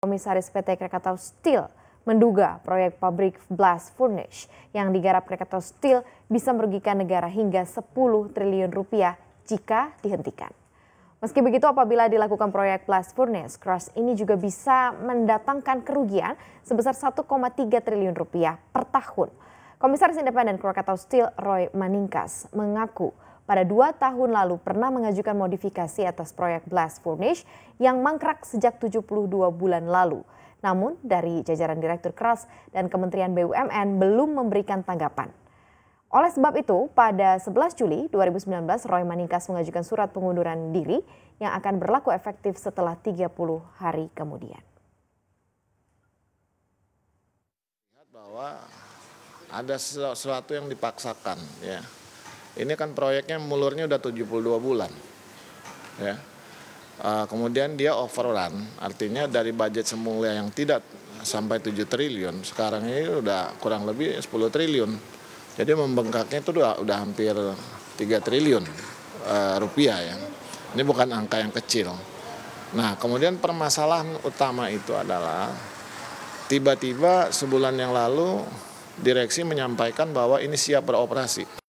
Komisaris PT Krakatau Steel menduga proyek pabrik blast furnish yang digarap Krakatau Steel bisa merugikan negara hingga 10 triliun rupiah jika dihentikan. Meski begitu apabila dilakukan proyek blast furnace crush ini juga bisa mendatangkan kerugian sebesar 1,3 triliun rupiah per tahun. Komisaris Independen Krakatau Steel Roy Maningkas mengaku pada dua tahun lalu pernah mengajukan modifikasi atas proyek Blast Furnish yang mangkrak sejak 72 bulan lalu. Namun dari jajaran Direktur Keras dan Kementerian BUMN belum memberikan tanggapan. Oleh sebab itu, pada 11 Juli 2019, Roy Maningkas mengajukan surat pengunduran diri yang akan berlaku efektif setelah 30 hari kemudian. Bahwa ada sesuatu yang dipaksakan, ya ini kan proyeknya mulurnya udah 72 bulan. Ya. Uh, kemudian dia overrun, artinya dari budget semula yang tidak sampai 7 triliun, sekarang ini udah kurang lebih 10 triliun. Jadi membengkaknya itu udah, udah hampir 3 triliun uh, rupiah ya. Ini bukan angka yang kecil. Nah, kemudian permasalahan utama itu adalah tiba-tiba sebulan yang lalu direksi menyampaikan bahwa ini siap beroperasi.